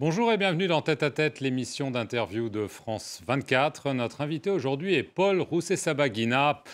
Bonjour et bienvenue dans Tête à Tête, l'émission d'interview de France 24. Notre invité aujourd'hui est Paul Rousset-Sabagina.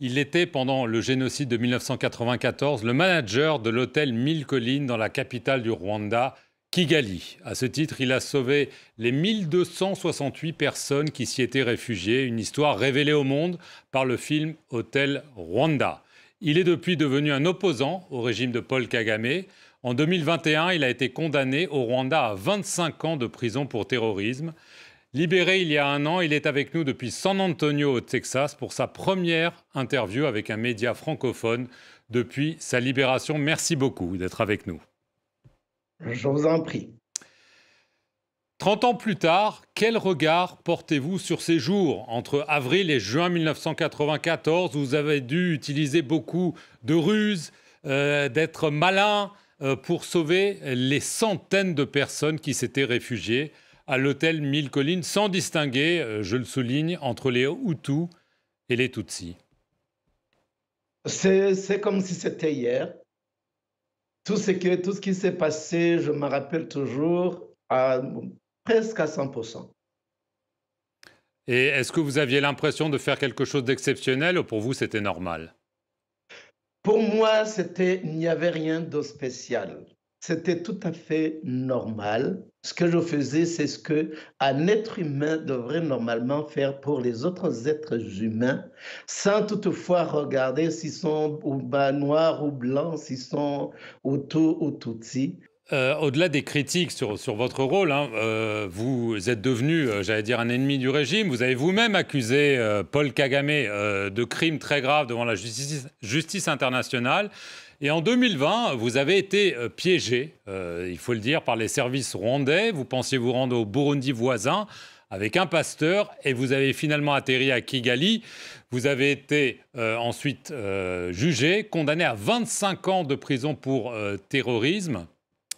Il était pendant le génocide de 1994 le manager de l'hôtel Mille Collines dans la capitale du Rwanda, Kigali. À ce titre, il a sauvé les 1268 personnes qui s'y étaient réfugiées, une histoire révélée au monde par le film Hôtel Rwanda. Il est depuis devenu un opposant au régime de Paul Kagame. En 2021, il a été condamné au Rwanda à 25 ans de prison pour terrorisme. Libéré il y a un an, il est avec nous depuis San Antonio au Texas pour sa première interview avec un média francophone depuis sa libération. Merci beaucoup d'être avec nous. Je vous en prie. 30 ans plus tard, quel regard portez-vous sur ces jours Entre avril et juin 1994, vous avez dû utiliser beaucoup de ruses, euh, d'être malin, euh, pour sauver les centaines de personnes qui s'étaient réfugiées à l'hôtel Mille Collines, sans distinguer, euh, je le souligne, entre les Hutus et les Tutsis. C'est comme si c'était hier. Tout ce, tout ce qui s'est passé, je me rappelle toujours, à, presque à 100%. Et est-ce que vous aviez l'impression de faire quelque chose d'exceptionnel ou pour vous c'était normal pour moi, c'était, il n'y avait rien de spécial. C'était tout à fait normal. Ce que je faisais, c'est ce que un être humain devrait normalement faire pour les autres êtres humains, sans toutefois regarder s'ils sont ou ben noirs ou blancs, s'ils sont ou tout ou euh, au-delà des critiques sur, sur votre rôle, hein, euh, vous êtes devenu, euh, j'allais dire, un ennemi du régime. Vous avez vous-même accusé Paul Kagame de crimes très graves devant la justice, internationale. Et en 2020, vous avez été piégé, il faut le dire, par les services rwandais. Vous pensiez vous rendre au Burundi voisin avec un pasteur et vous avez finalement atterri à Kigali. Vous avez été ensuite jugé, condamné à 25 ans de prison pour terrorisme.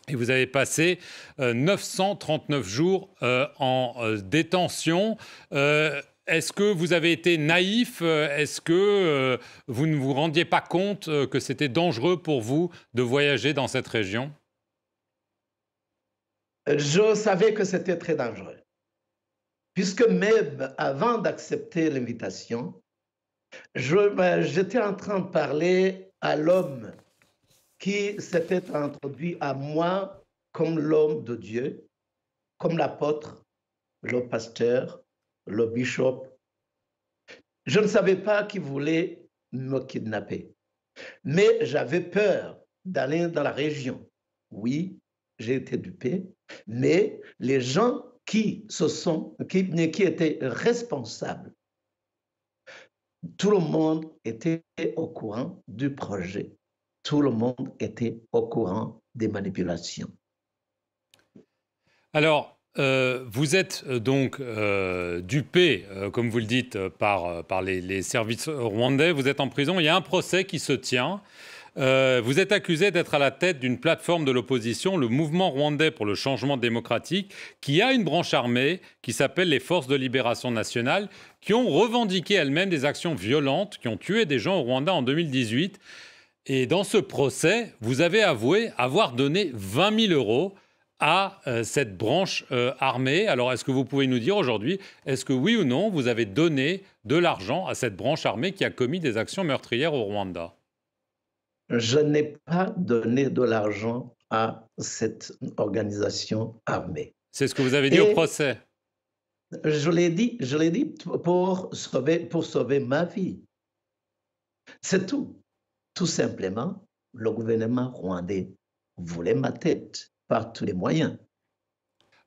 Et vous avez passé 939 euh, jours euh, en euh, détention. Est-ce que vous avez été naïf Est-ce que vous ne vous rendiez pas compte que c'était dangereux pour vous de voyager dans cette région Je savais que c'était très dangereux. Puisque même avant d'accepter l'invitation, j'étais en train de parler à l'homme qui s'était introduit à moi comme l'homme de Dieu, comme l'apôtre, le pasteur, le bishop. Je ne savais pas qui voulait me kidnapper, mais j'avais peur d'aller dans la région. Oui, j'ai été dupé, mais les gens qui se sont, qui, qui étaient responsables, tout le monde était au courant du projet. Tout le monde était au courant des manipulations. Alors, euh, vous êtes euh, donc euh, dupé, comme vous le dites, par, par les, les, services rwandais. Vous êtes en prison. Il y a un procès qui se tient. vous êtes accusé d'être à la tête d'une plateforme de l'opposition, le mouvement rwandais pour le changement démocratique, qui a une branche armée qui s'appelle les Forces de libération nationale, qui ont revendiqué elles-mêmes des actions violentes, qui ont tué des gens au Rwanda en 2018. Et dans ce procès, vous avez avoué avoir donné 20 000 euros à euh, cette branche euh, armée. Alors, est-ce que vous pouvez nous dire aujourd'hui, est-ce que oui ou non, vous avez donné de l'argent à cette branche armée qui a commis des actions meurtrières au Rwanda Je n'ai pas donné de l'argent à cette organisation armée. C'est ce que vous avez dit au procès. Je l'ai dit, je l'ai dit pour sauver, pour sauver ma vie. C'est tout. Tout simplement, le gouvernement rwandais voulait ma tête par tous les moyens.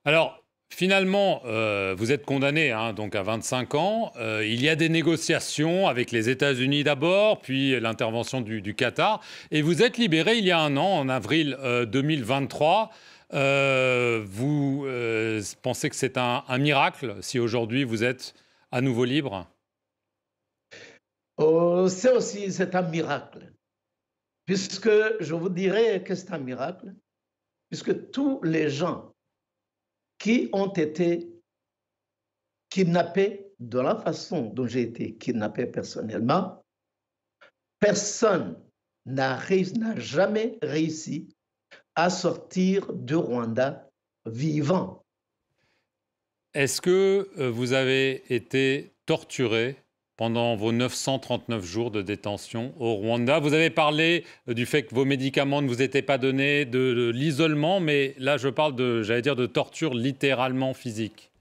Alors, finalement, euh, vous êtes condamné hein, donc à 25 ans. Euh, il y a des négociations avec les États-Unis d'abord, puis l'intervention du, Qatar. Et vous êtes libéré il y a un an, en avril 2023. Euh, vous pensez que c'est un, miracle si aujourd'hui vous êtes à nouveau libre C'est oh, aussi c'est un miracle puisque je vous dirais que c'est un miracle, puisque tous les gens qui ont été kidnappés de la façon dont j'ai été kidnappé personnellement, personne n'a jamais réussi à sortir du Rwanda vivant. Est-ce que euh, vous avez été torturé pendant vos 939 jours de détention au Rwanda. Vous avez parlé euh, du fait que vos médicaments ne vous étaient pas donnés, de, l'isolement, mais là je parle de, j'allais dire, de torture littéralement physique.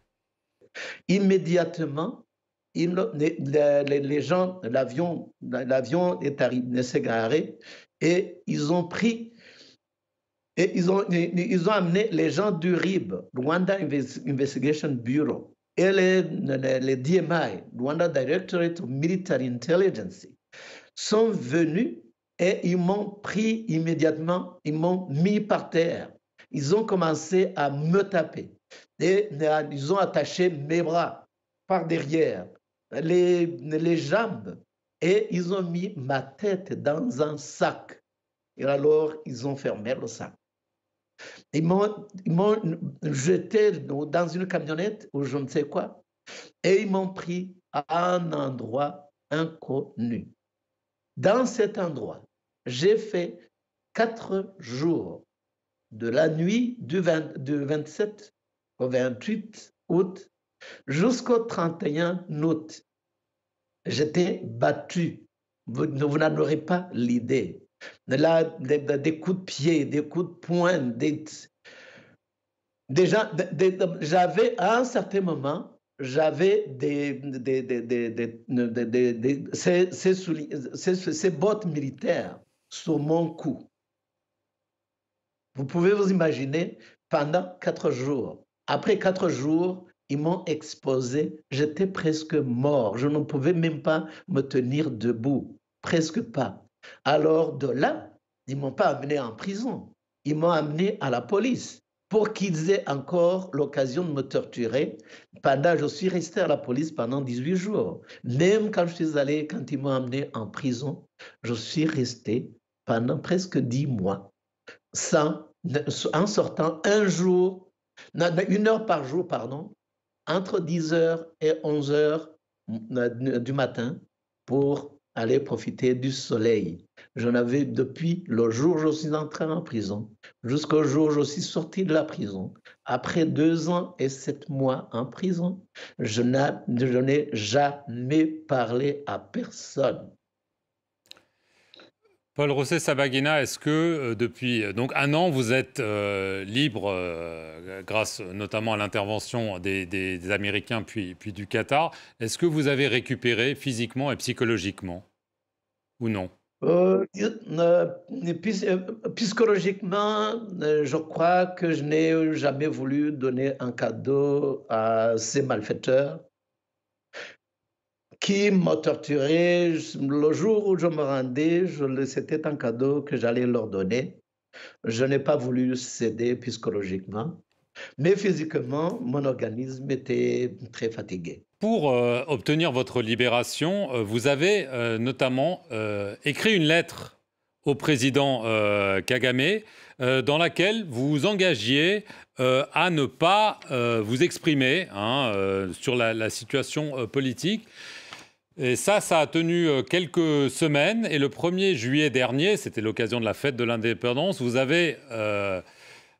Immédiatement, les, gens, l'avion, l'avion est arrivé, s'est garé et ils ont pris et ils ont, ils ont amené les gens du RIB, Rwanda Investigation Bureau, et les DMI, Rwanda Directorate of Military Intelligence, sont venus et ils m'ont pris immédiatement, ils m'ont mis par terre. Ils ont commencé à me taper et ils ont attaché mes bras par derrière, les, les jambes et ils ont mis ma tête dans un sac. Et alors, ils ont fermé le sac. Ils m'ont jeté dans une camionnette ou je ne sais quoi. Et ils m'ont pris à un endroit inconnu. Dans cet endroit, j'ai fait quatre jours de la nuit du, 27 au 28 août jusqu'au 31 août. J'étais battu. Vous, vous n'en aurez pas l'idée. Là, des, coups de pied, des coups de poing, Déjà, j'avais à un certain moment, j'avais des, ces bottes militaires sur mon cou. Vous pouvez vous imaginer, pendant quatre jours. Après quatre jours, ils m'ont exposé. J'étais presque mort. Je ne pouvais même pas me tenir debout. Presque pas. Alors de là, ils m'ont pas amené en prison, ils m'ont amené à la police pour qu'ils aient encore l'occasion de me torturer. Pendant, je suis resté à la police pendant 18 jours. Même quand je suis allé, quand ils m'ont amené en prison, je suis resté pendant presque 10 mois, sans, en sortant un jour, une heure par jour, pardon, entre 10h et 11h euh, du matin pour aller profiter du soleil. J'en avais depuis le jour où je suis entré en prison, jusqu'au jour où je suis sorti de la prison. Après deux ans et sept mois en prison, je n'ai jamais parlé à personne. Paul Rosset Sabagina, est-ce que euh, depuis euh, donc un an, vous êtes euh, libre, grâce notamment à l'intervention des, Américains puis, puis du Qatar, est-ce que vous avez récupéré physiquement et psychologiquement ou non Psychologiquement, je crois que je n'ai jamais voulu donner un cadeau à ces malfaiteurs qui m'a torturé. Le jour où je me rendais, c'était un cadeau que j'allais leur donner. Je n'ai pas voulu céder psychologiquement, mais physiquement, mon organisme était très fatigué. Pour euh, obtenir votre libération, euh, vous avez euh, notamment écrit une lettre au président Kagame dans laquelle vous vous engagiez à ne pas vous exprimer hein, sur la situation politique. Et ça, ça a tenu euh, quelques semaines. Et le 1er juillet dernier, c'était l'occasion de la fête de l'indépendance, vous avez euh,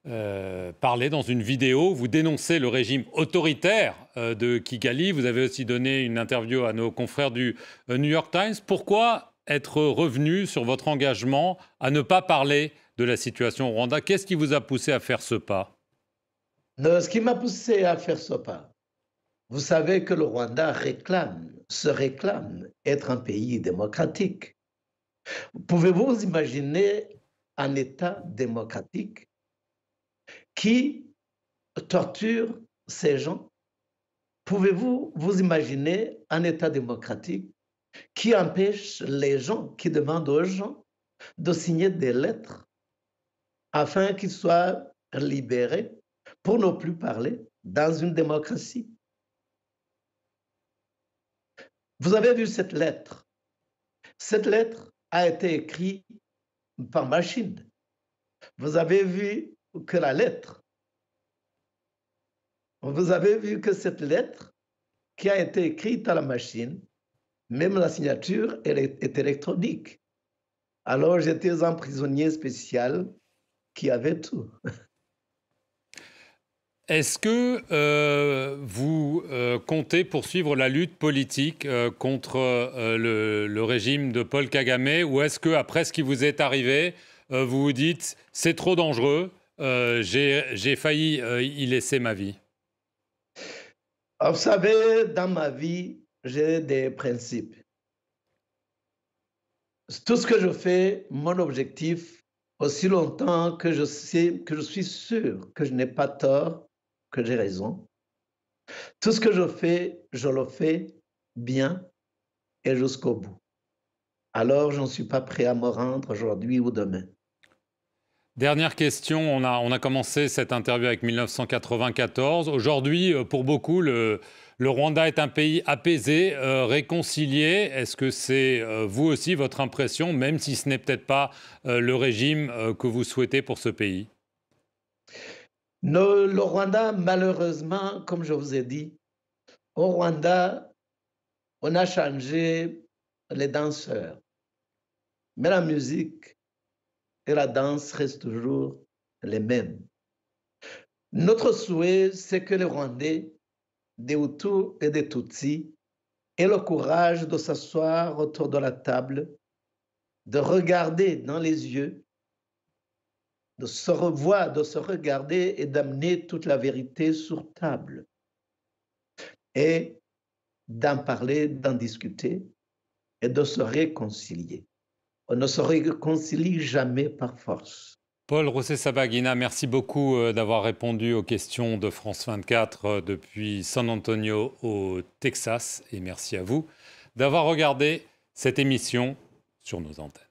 euh, parlé dans une vidéo, vous dénoncez le régime autoritaire de Kigali. Vous avez aussi donné une interview à nos confrères du New York Times. Pourquoi être revenu sur votre engagement à ne pas parler de la situation au Rwanda Qu'est-ce qui vous a poussé à faire ce pas Ce qui m'a poussé à faire ce pas, vous savez que le Rwanda réclame, se réclame être un pays démocratique. Pouvez-vous imaginer un État démocratique qui torture ces gens Pouvez-vous vous imaginer un État démocratique qui empêche les gens, qui demandent aux gens de signer des lettres afin qu'ils soient libérés pour ne plus parler dans une démocratie vous avez vu cette lettre. Cette lettre a été écrite par machine. Vous avez vu que la lettre, vous avez vu que cette lettre qui a été écrite à la machine, même la signature, elle est électronique. Alors j'étais un prisonnier spécial qui avait tout. Est-ce que euh, vous euh, comptez poursuivre la lutte politique euh, contre le, régime de Paul Kagame ou est-ce que après ce qui vous est arrivé, vous vous dites c'est trop dangereux, j'ai failli y laisser ma vie Vous savez, dans ma vie, j'ai des principes. Tout ce que je fais, mon objectif, aussi longtemps que je que je suis sûr que je n'ai pas tort, que j'ai raison. Tout ce que je fais, je le fais bien et jusqu'au bout. Alors, je ne suis pas prêt à me rendre aujourd'hui ou demain. Dernière question, on a, on a commencé cette interview avec 1994. Aujourd'hui, euh, pour beaucoup, le, Rwanda est un pays apaisé, euh, réconcilié. Est-ce que c'est euh, vous aussi votre impression, même si ce n'est peut-être pas le régime que vous souhaitez pour ce pays le Rwanda, malheureusement, comme je vous ai dit, au Rwanda, on a changé les danseurs. Mais la musique et la danse restent toujours les mêmes. Notre souhait, c'est que les Rwandais, des Hutus et des Tutsis, aient le courage de s'asseoir autour de la table, de regarder dans les yeux de se revoir, de se regarder et d'amener toute la vérité sur table. Et d'en parler, d'en discuter et de se réconcilier. On ne se réconcilie jamais par force. Paul Rosset sabagina merci beaucoup euh, d'avoir répondu aux questions de France 24 euh, depuis San Antonio au Texas et merci à vous d'avoir regardé cette émission sur nos antennes.